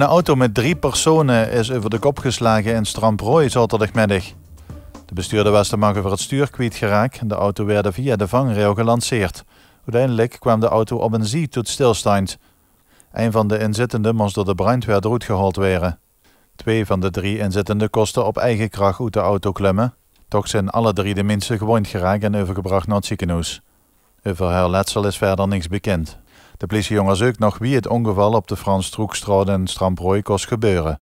een auto met drie personen is over de kop geslagen in Stramprooi zaterdagmiddag. De bestuurder was te maken voor het stuur geraakt en de auto werd via de vangrail gelanceerd. Uiteindelijk kwam de auto op een zee tot stilstand. Een van de inzittenden moest door de brandweer gehaald worden. Twee van de drie inzittenden kosten op eigen kracht uit de auto klimmen. Toch zijn alle drie de mensen gewond geraakt en overgebracht naar het ziekenhuis. Over haar letsel is verder niks bekend. De politiejongens ook nog wie het ongeval op de Frans Troekstraat en Stramprooi kost gebeuren.